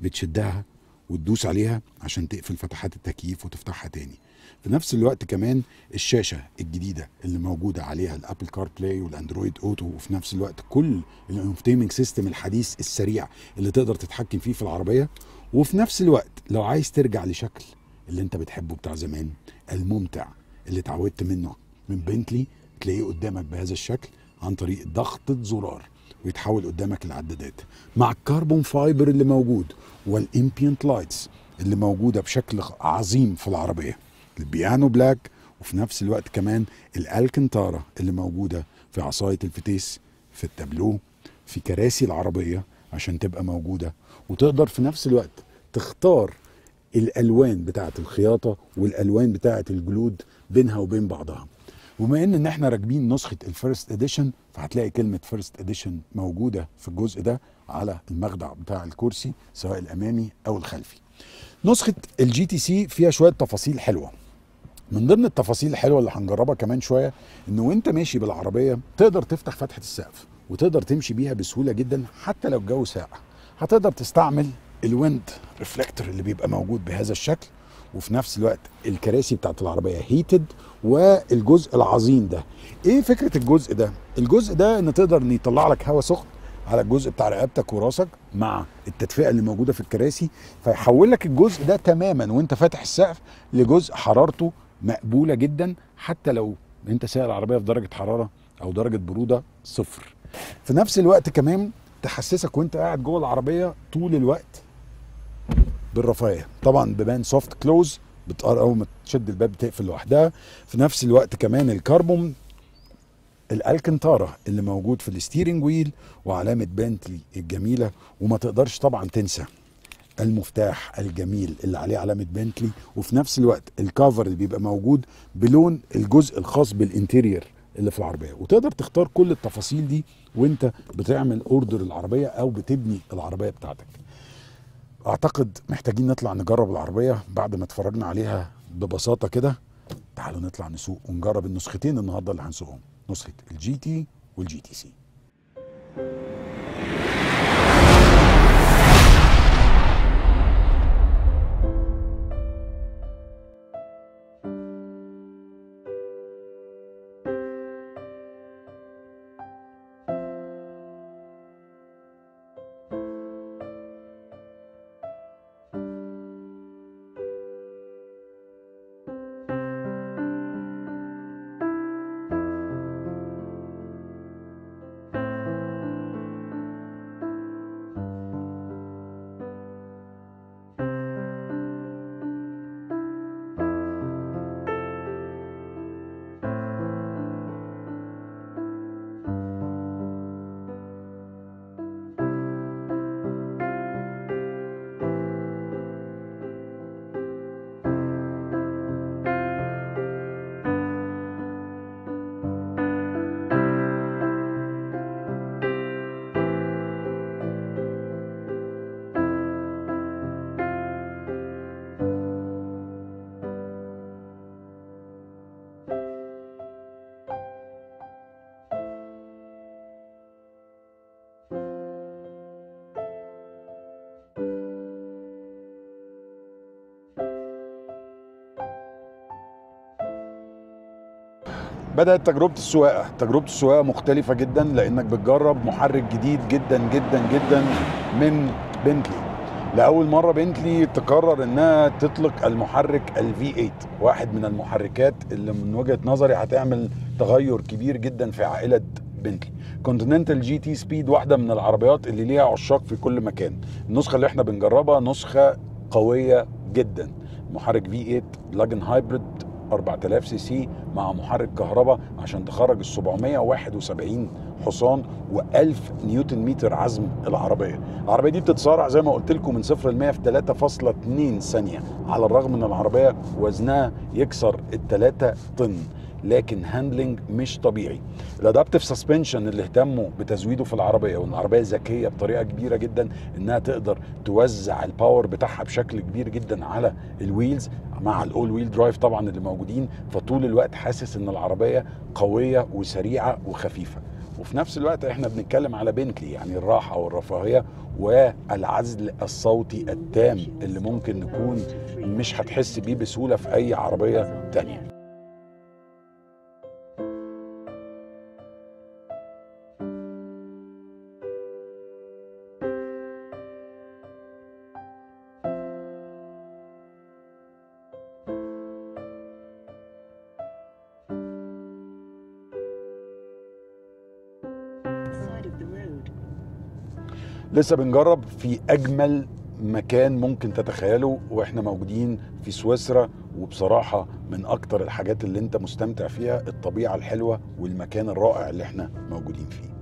S1: بتشدها وتدوس عليها عشان تقفل فتحات التكييف وتفتحها تاني في نفس الوقت كمان الشاشه الجديده اللي موجوده عليها الابل كار بلاي والاندرويد اوتو وفي نفس الوقت كل الانفوتيمنج سيستم الحديث السريع اللي تقدر تتحكم فيه في العربيه وفي نفس الوقت لو عايز ترجع لشكل اللي انت بتحبه بتاع زمان الممتع اللي اتعودت منه من بنتلي تلاقيه قدامك بهذا الشكل عن طريق ضغطة زرار ويتحول قدامك العدادات مع الكربون فايبر اللي موجود والامبيانت لايتس اللي موجودة بشكل عظيم في العربية البيانو بلاك وفي نفس الوقت كمان الالكنتارا اللي موجوده في عصايه الفتيس في التابلو في كراسي العربيه عشان تبقى موجوده وتقدر في نفس الوقت تختار الالوان بتاعه الخياطه والالوان بتاعه الجلود بينها وبين بعضها وبما ان ان احنا راكبين نسخه الفيرست اديشن فهتلاقي كلمه فيرست اديشن موجوده في الجزء ده على المخدع بتاع الكرسي سواء الامامي او الخلفي نسخه الجي تي سي فيها شويه تفاصيل حلوه من ضمن التفاصيل الحلوه اللي هنجربها كمان شويه ان وانت ماشي بالعربيه تقدر تفتح فتحه السقف وتقدر تمشي بيها بسهوله جدا حتى لو الجو ساقع هتقدر تستعمل الويند ريفلكتور اللي بيبقى موجود بهذا الشكل وفي نفس الوقت الكراسي بتاعت العربيه هيتد والجزء العظيم ده ايه فكره الجزء ده الجزء ده ان تقدر ان يطلع لك هواء سخن على الجزء بتاع رقبتك وراسك مع التدفئه اللي موجوده في الكراسي فيحول لك الجزء ده تماما وانت فاتح السقف لجزء حرارته مقبوله جدا حتى لو انت سايق العربيه في درجه حراره او درجه بروده صفر في نفس الوقت كمان تحسسك وانت قاعد جوه العربيه طول الوقت بالرفاهيه طبعا ببان سوفت كلوز بتقر اول ما تشد الباب بتقفل لوحدها في نفس الوقت كمان الكربون الالكنتاره اللي موجود في الستيرنج ويل وعلامه بنتلي الجميله وما تقدرش طبعا تنسى المفتاح الجميل اللي عليه علامه بنتلي وفي نفس الوقت الكفر اللي بيبقى موجود بلون الجزء الخاص بالانتيرير اللي في العربيه وتقدر تختار كل التفاصيل دي وانت بتعمل اوردر العربيه او بتبني العربيه بتاعتك اعتقد محتاجين نطلع نجرب العربيه بعد ما اتفرجنا عليها ببساطه كده تعالوا نطلع نسوق ونجرب النسختين النهارده اللي هنسوقهم نسخه الجي تي والجي تي سي بدات تجربه السواقه تجربه السواقه مختلفه جدا لانك بتجرب محرك جديد جدا جدا جدا من بنتلي لاول مره بنتلي تقرر انها تطلق المحرك الفي 8 واحد من المحركات اللي من وجهه نظري هتعمل تغير كبير جدا في عائله بنتلي كونتيننتال جي تي سبيد واحده من العربيات اللي ليها عشاق في كل مكان النسخه اللي احنا بنجربها نسخه قويه جدا محرك V8 لاجن هايبريد 4000 سي سي مع محرك كهرباء عشان تخرج ال 771 حصان و1000 نيوتن متر عزم العربيه العربيه دي بتتسارع زي ما قلت لكم من 0 ل 100 في 3.2 ثانيه على الرغم ان العربيه وزنها يكسر ال 3 طن لكن هاندلنج مش طبيعي الادابتيف سسبنشن اللي اهتموا بتزويده في العربيه وان العربيه ذكيه بطريقه كبيره جدا انها تقدر توزع الباور بتاعها بشكل كبير جدا على الويلز مع الاول ويل درايف طبعا اللي موجودين فطول الوقت حاسس ان العربيه قويه وسريعه وخفيفه وفي نفس الوقت احنا بنتكلم على بنتلي يعني الراحه والرفاهيه والعزل الصوتي التام اللي ممكن نكون مش هتحس بيه بسهوله في اي عربيه تانيه لسه بنجرب في اجمل مكان ممكن تتخيله واحنا موجودين في سويسرا وبصراحه من اكتر الحاجات اللي انت مستمتع فيها الطبيعه الحلوه والمكان الرائع اللي احنا موجودين فيه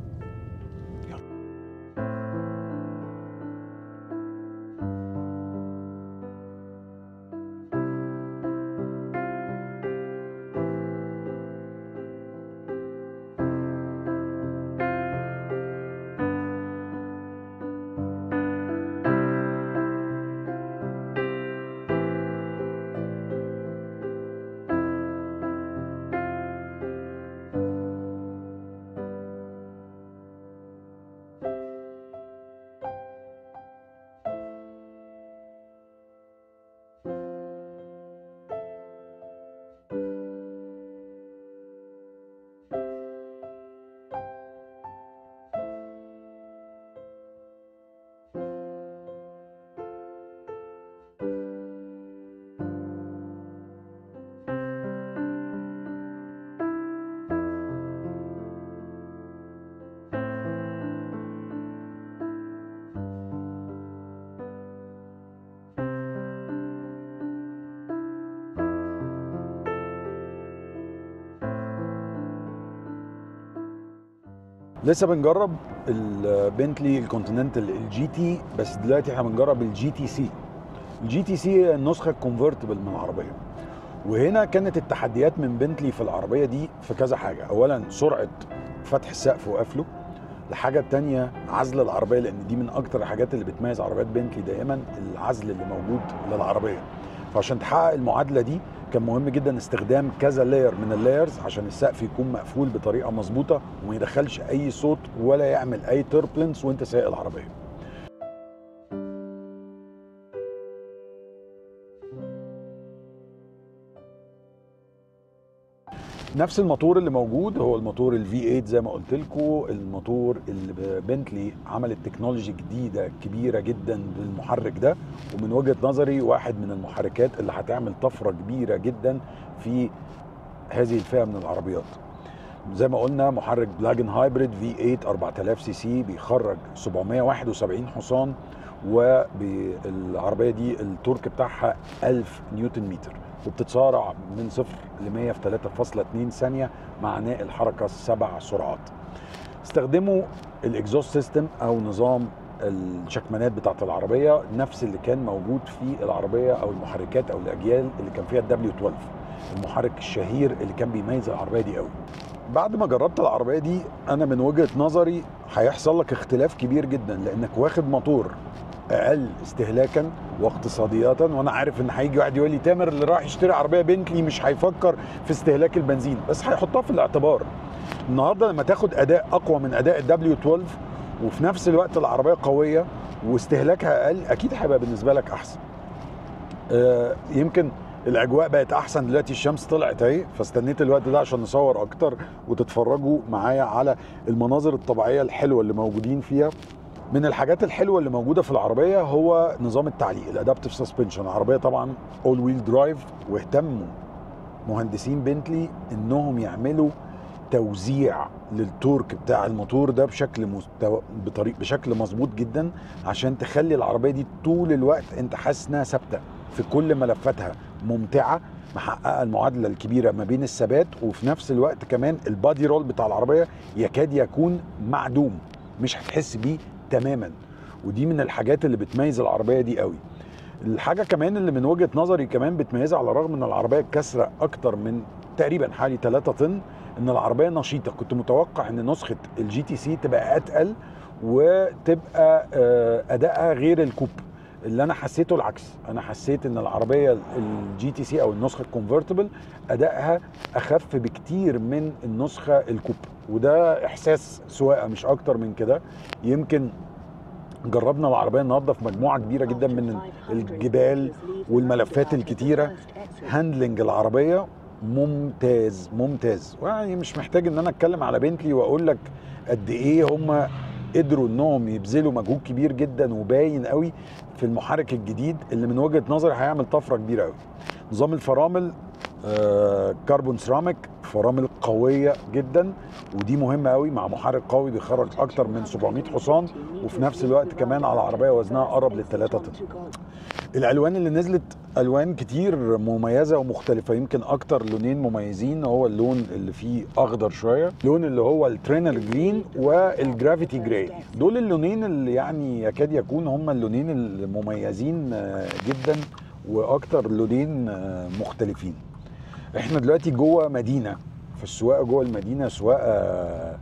S1: لسه بنجرب البنتلي الكونتيننتال الجي تي بس دلوقتي احنا بنجرب الجي تي سي الجي تي سي النسخه الكونفرتبل من العربيه وهنا كانت التحديات من بنتلي في العربيه دي في كذا حاجه اولا سرعه فتح السقف وقفله الحاجة التانية عزل العربية لأن دي من أكتر الحاجات اللي بتميز عربيات بنتلي دائما العزل اللي موجود للعربية فعشان تحقق المعادله دي كان مهم جدا استخدام كذا لاير من اللايرز عشان السقف يكون مقفول بطريقه مظبوطه وما يدخلش اي صوت ولا يعمل اي تربلنس وانت سايق العربيه نفس الموتور اللي موجود هو الموتور الفي 8 زي ما قلت لكم الموتور اللي بنتلي عملت تكنولوجي جديده كبيره جدا بالمحرك ده ومن وجهه نظري واحد من المحركات اللي هتعمل طفره كبيره جدا في هذه الفئه من العربيات زي ما قلنا محرك بلاجن هايبريد في 8 4000 سي سي بيخرج 771 حصان والعربيه دي التورك بتاعها 1000 نيوتن متر وبتتسارع من صفر ل 100 في 3.2 ثانيه مع ناقل الحركه السبع سرعات. استخدموا الاكزوست سيستم او نظام الشكمانات بتاعت العربيه نفس اللي كان موجود في العربيه او المحركات او الاجيال اللي كان فيها الدبليو 12 المحرك الشهير اللي كان بيميز العربيه دي قوي. بعد ما جربت العربيه دي انا من وجهه نظري هيحصل لك اختلاف كبير جدا لانك واخد موتور اقل استهلاكا واقتصادياتا وانا عارف ان هيجي واحد يقول لي تامر اللي راح يشتري عربيه بنتلي مش هيفكر في استهلاك البنزين بس هيحطها في الاعتبار النهارده لما تاخد اداء اقوى من اداء الدبليو 12 وفي نفس الوقت العربيه قويه واستهلاكها اقل اكيد هيبقى بالنسبه لك احسن آه يمكن الاجواء بقت احسن دلوقتي الشمس طلعت اهي فاستنيت الوقت ده عشان نصور اكتر وتتفرجوا معايا على المناظر الطبيعيه الحلوه اللي موجودين فيها من الحاجات الحلوه اللي موجوده في العربيه هو نظام التعليق الادابتيف سسبنشن العربيه طبعا اول ويل درايف واهتموا مهندسين بنتلي انهم يعملوا توزيع للتورك بتاع الموتور ده بشكل مستو... بطريق بشكل مظبوط جدا عشان تخلي العربيه دي طول الوقت انت حاسس انها ثابته في كل ملفاتها ممتعه محققه المعادله الكبيره ما بين الثبات وفي نفس الوقت كمان البادي رول بتاع العربيه يكاد يكون معدوم مش هتحس بيه تماما ودي من الحاجات اللي بتميز العربيه دي قوي الحاجه كمان اللي من وجهه نظري كمان بتميزها على الرغم ان العربيه كسره اكتر من تقريبا حوالي 3 طن ان العربيه نشيطه كنت متوقع ان نسخه الجي تي سي تبقى اتقل وتبقى آه، ادائها غير الكوب اللي انا حسيته العكس انا حسيت ان العربيه الجي تي سي او النسخه الكونفرتبل ادائها اخف بكتير من النسخه الكوب وده احساس سواقه مش اكتر من كده يمكن جربنا العربيه النهارده في مجموعه كبيره جدا من الجبال والملفات الكتيره هاندلنج العربيه ممتاز ممتاز يعني مش محتاج ان انا اتكلم على بنتلي واقول لك قد ايه هم قدروا انهم يبذلوا مجهود كبير جدا وباين قوي في المحرك الجديد اللي من وجهه نظري هيعمل طفره كبيره قوي نظام الفرامل آه كربون سيراميك فرامل قويه جدا ودي مهمه قوي مع محرك قوي بيخرج اكتر من 700 حصان وفي نفس الوقت كمان على عربيه وزنها قرب للثلاثة طن الالوان اللي نزلت الوان كتير مميزه ومختلفه يمكن اكتر لونين مميزين هو اللون اللي فيه اخضر شويه لون اللي هو الترينر جرين والجرافيتي جراي دول اللونين اللي يعني يكاد يكون هم اللونين المميزين جدا واكتر لونين مختلفين احنا دلوقتي جوه مدينه فالسواقه جوه المدينه سواقه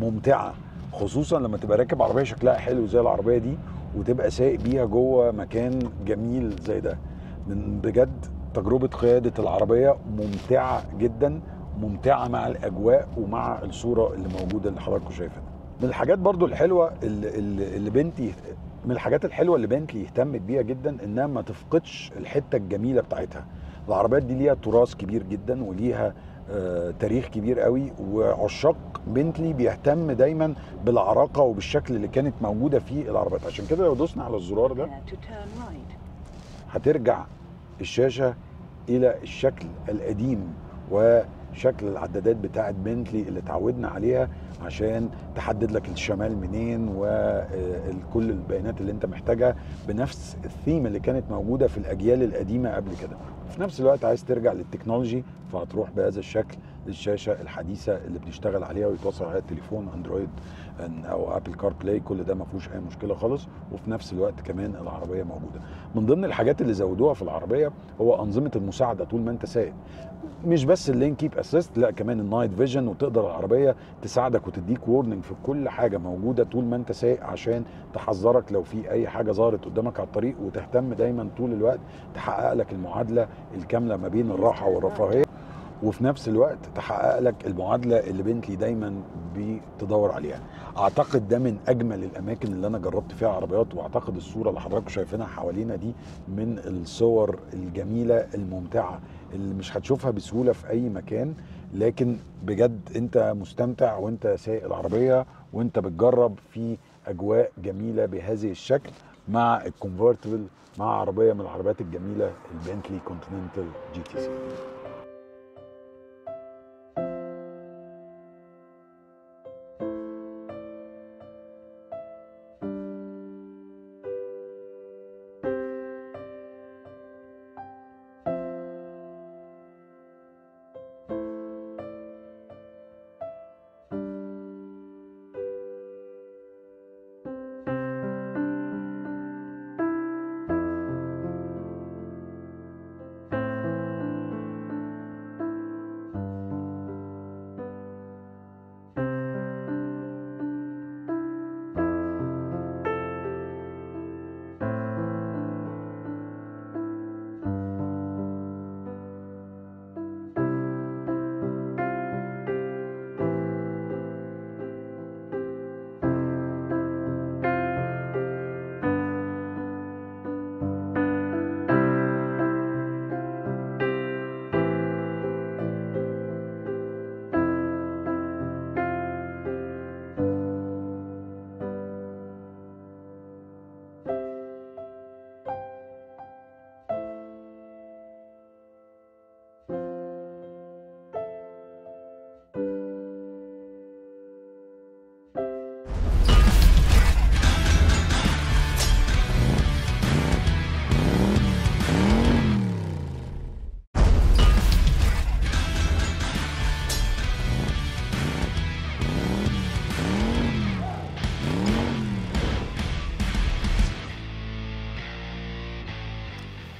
S1: ممتعه خصوصا لما تبقى راكب عربيه شكلها حلو زي العربيه دي وتبقى سايق بيها جوه مكان جميل زي ده من بجد تجربه قياده العربيه ممتعه جدا ممتعه مع الاجواء ومع الصوره اللي موجوده اللي حضراتكم شايفينها من الحاجات برضو الحلوه اللي, اللي بنتي من الحاجات الحلوه اللي بنتي اهتمت بيها جدا انها ما تفقدش الحته الجميله بتاعتها العربيات دي ليها تراث كبير جدا وليها آه، تاريخ كبير قوي وعشاق بنتلي بيهتم دايما بالعراقه وبالشكل اللي كانت موجوده في العربيات عشان كده لو دوسنا على الزرار ده هترجع الشاشه الى الشكل القديم وشكل العدادات بتاعه بنتلي اللي اتعودنا عليها عشان تحدد لك الشمال منين وكل آه، البيانات اللي انت محتاجها بنفس الثيم اللي كانت موجوده في الاجيال القديمه قبل كده في نفس الوقت عايز ترجع للتكنولوجي فهتروح بهذا الشكل للشاشة الحديثه اللي بنشتغل عليها ويتواصل عليها التليفون اندرويد او ابل كار بلاي كل ده ما فيهوش اي مشكله خالص وفي نفس الوقت كمان العربيه موجوده من ضمن الحاجات اللي زودوها في العربيه هو انظمه المساعده طول ما انت سايق مش بس اللين كيب اسيست لا كمان النايت فيجن وتقدر العربيه تساعدك وتديك وورنينج في كل حاجه موجوده طول ما انت سايق عشان تحذرك لو في اي حاجه ظهرت قدامك على الطريق وتهتم دايما طول الوقت تحقق لك المعادله الكامله ما بين الراحه والرفاهيه وفي نفس الوقت تحقق لك المعادله اللي بنتلي دايما بتدور عليها اعتقد ده من اجمل الاماكن اللي انا جربت فيها عربيات واعتقد الصوره اللي حضراتكم شايفينها حوالينا دي من الصور الجميله الممتعه اللي مش هتشوفها بسهوله في اي مكان لكن بجد انت مستمتع وانت سايق العربيه وانت بتجرب في اجواء جميله بهذه الشكل مع الكونفرتبل مع عربيه من العربيات الجميله البنتلي كونتيننتال جي تي سي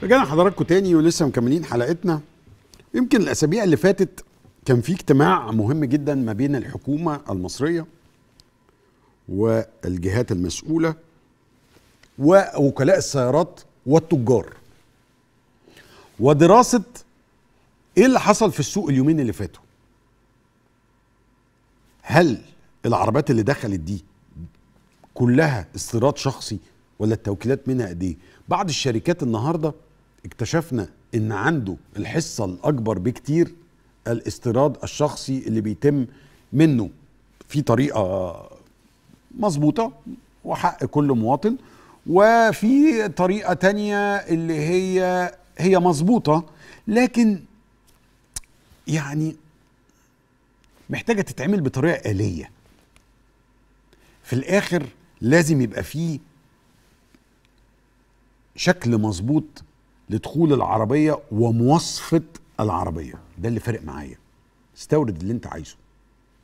S1: رجعنا حضراتكم تاني ولسه مكملين حلقتنا يمكن الاسابيع اللي فاتت كان في اجتماع مهم جدا ما بين الحكومه المصريه والجهات المسؤوله ووكلاء السيارات والتجار ودراسه ايه اللي حصل في السوق اليومين اللي فاتوا هل العربات اللي دخلت دي كلها استيراد شخصي ولا التوكيلات منها قد ايه بعض الشركات النهارده اكتشفنا ان عنده الحصه الاكبر بكتير الاستيراد الشخصي اللي بيتم منه في طريقه مظبوطه وحق كل مواطن وفي طريقه تانية اللي هي هي مظبوطه لكن يعني محتاجه تتعمل بطريقه آليه في الاخر لازم يبقى فيه شكل مظبوط لدخول العربيه ومواصفه العربيه ده اللي فارق معايا استورد اللي انت عايزه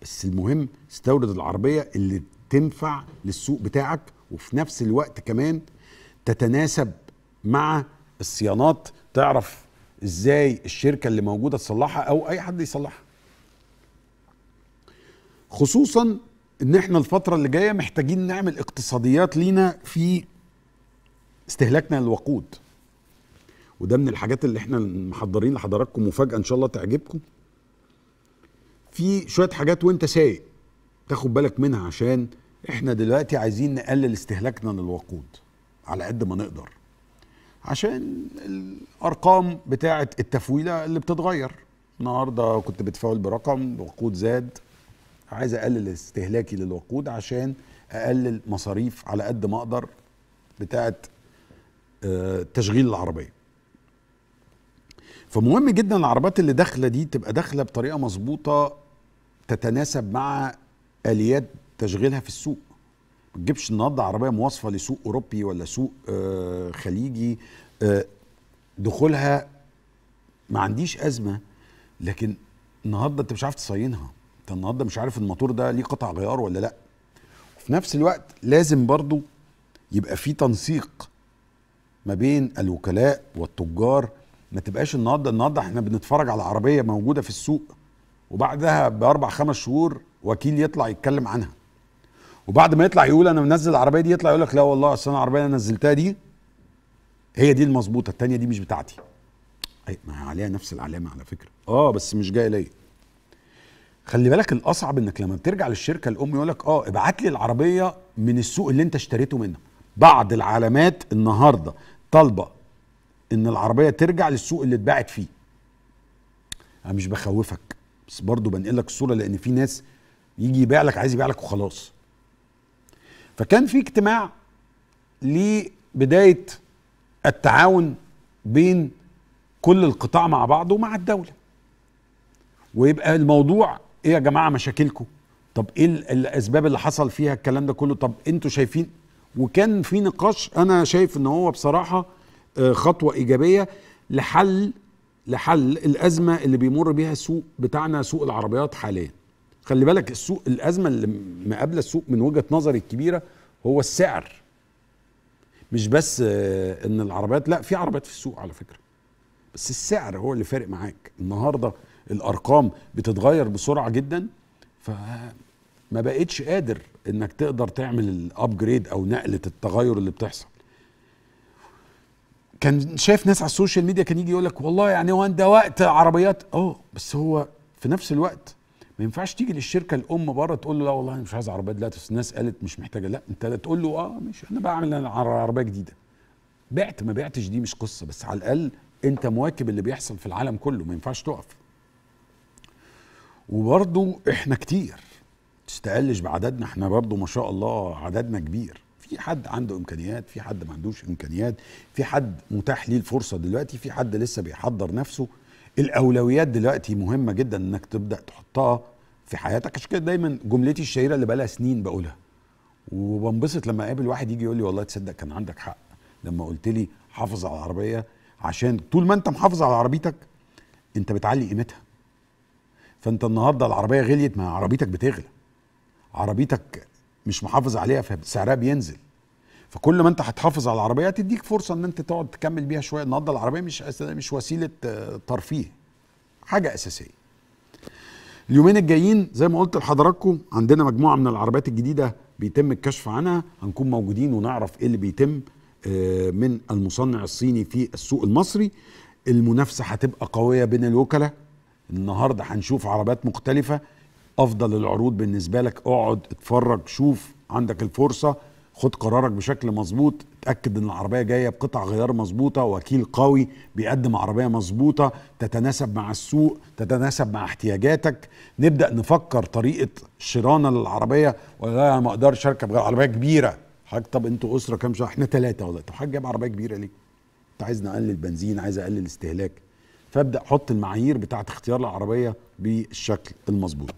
S1: بس المهم استورد العربيه اللي تنفع للسوق بتاعك وفي نفس الوقت كمان تتناسب مع الصيانات تعرف ازاي الشركه اللي موجوده تصلحها او اي حد يصلحها خصوصا ان احنا الفتره اللي جايه محتاجين نعمل اقتصاديات لينا في استهلاكنا للوقود وده من الحاجات اللي احنا محضرين لحضراتكم مفاجاه ان شاء الله تعجبكم في شويه حاجات وانت سايق تاخد بالك منها عشان احنا دلوقتي عايزين نقلل استهلاكنا للوقود على قد ما نقدر عشان الارقام بتاعه التفويله اللي بتتغير النهارده كنت بتفاول برقم الوقود زاد عايز اقلل استهلاكي للوقود عشان اقلل مصاريف على قد ما اقدر بتاعه آه، تشغيل العربيه فمهم جدا العربات اللي داخله دي تبقى داخله بطريقه مظبوطه تتناسب مع اليات تشغيلها في السوق ما تجيبش النهارده عربيه مواصفه لسوق اوروبي ولا سوق آه، خليجي آه، دخولها ما عنديش ازمه لكن النهارده انت مش عارف تصينها انت النهارده مش عارف الموتور ده ليه قطع غيار ولا لا وفي نفس الوقت لازم برضو يبقى في تنسيق ما بين الوكلاء والتجار ما تبقاش النهارده النهارده احنا بنتفرج على عربيه موجوده في السوق وبعدها باربع خمس شهور وكيل يطلع يتكلم عنها وبعد ما يطلع يقول انا منزل العربيه دي يطلع يقول لك لا والله اصل انا العربيه اللي نزلتها دي هي دي المظبوطه الثانيه دي مش بتاعتي اي ما عليها نفس العلامه على فكره اه بس مش جايه ليا خلي بالك الاصعب انك لما بترجع للشركه الام يقول لك اه ابعت لي العربيه من السوق اللي انت اشتريته منها بعض العلامات النهارده طالبه ان العربيه ترجع للسوق اللي اتباعت فيه انا مش بخوفك بس برضه بنقل لك الصوره لان في ناس يجي يبيع لك عايز يبيع لك وخلاص فكان في اجتماع لبدايه التعاون بين كل القطاع مع بعضه ومع الدوله ويبقى الموضوع ايه يا جماعه مشاكلكم طب ايه الاسباب اللي حصل فيها الكلام ده كله طب انتوا شايفين وكان في نقاش انا شايف ان هو بصراحه آه، خطوه ايجابيه لحل لحل الازمه اللي بيمر بيها السوق بتاعنا سوق العربيات حاليا خلي بالك السوق الازمه اللي مقابله السوق من وجهه نظري الكبيره هو السعر مش بس آه، ان العربيات لا في عربيات في السوق على فكره بس السعر هو اللي فارق معاك النهارده الارقام بتتغير بسرعه جدا فما بقتش قادر انك تقدر تعمل الابجريد او نقله التغير اللي بتحصل كان شايف ناس على السوشيال ميديا كان يجي يقول لك والله يعني هو ده وقت عربيات اه بس هو في نفس الوقت ما ينفعش تيجي للشركه الام بره تقول له لا والله انا مش عايز عربيه دلوقتي الناس قالت مش محتاجه لا انت لا تقول له اه مش انا بعمل عربيه جديده بعت ما بعتش دي مش قصه بس على الاقل انت مواكب اللي بيحصل في العالم كله ما ينفعش تقف وبرضو احنا كتير تستقلش بعددنا احنا برضو ما شاء الله عددنا كبير في حد عنده امكانيات في حد ما عندوش امكانيات في حد متاح ليه الفرصه دلوقتي في حد لسه بيحضر نفسه الاولويات دلوقتي مهمه جدا انك تبدا تحطها في حياتك عشان كده دايما جملتي الشهيره اللي بقالها سنين بقولها وبنبسط لما اقابل واحد يجي يقول لي والله تصدق كان عندك حق لما قلت لي حافظ على العربيه عشان طول ما انت محافظ على عربيتك انت بتعلي قيمتها فانت النهارده العربيه غليت ما عربيتك بتغلى عربيتك مش محافظ عليها فسعرها بينزل فكل ما انت هتحافظ على العربيه هتديك فرصه ان انت تقعد تكمل بيها شويه النهارده العربيه مش مش وسيله آه، ترفيه حاجه اساسيه اليومين الجايين زي ما قلت لحضراتكم عندنا مجموعه من العربيات الجديده بيتم الكشف عنها هنكون موجودين ونعرف ايه اللي بيتم آه، من المصنع الصيني في السوق المصري المنافسه هتبقى قويه بين الوكلاء النهارده هنشوف عربيات مختلفه افضل العروض بالنسبه لك اقعد اتفرج شوف عندك الفرصه خد قرارك بشكل مظبوط اتاكد ان العربيه جايه بقطع غيار مظبوطه وكيل قوي بيقدم عربيه مظبوطه تتناسب مع السوق تتناسب مع احتياجاتك نبدا نفكر طريقه شرانا للعربيه ولا انا ما اقدرش اركب غير عربيه كبيره حضرتك طب انتوا اسره كام شهر احنا ثلاثه ولا طب حضرتك جايب عربيه كبيره ليه انت عايز نقلل بنزين عايز اقلل استهلاك فابدا حط المعايير بتاعه اختيار العربيه بالشكل المظبوط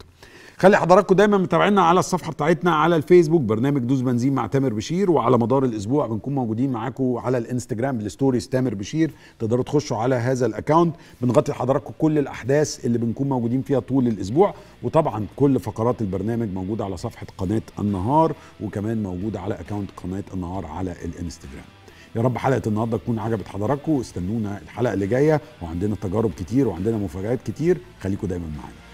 S1: خلي حضراتكم دايما متابعينا على الصفحه بتاعتنا على الفيسبوك برنامج دوز بنزين مع تامر بشير وعلى مدار الاسبوع بنكون موجودين معاكم على الانستجرام بالستوريز تامر بشير تقدروا تخشوا على هذا الاكونت بنغطي حضراتكم كل الاحداث اللي بنكون موجودين فيها طول الاسبوع وطبعا كل فقرات البرنامج موجوده على صفحه قناه النهار وكمان موجوده على اكونت قناه النهار على الانستجرام يا رب حلقه النهارده تكون عجبت حضراتكم استنونا الحلقه اللي جايه وعندنا تجارب كتير وعندنا مفاجات كتير خليكم دايما معانا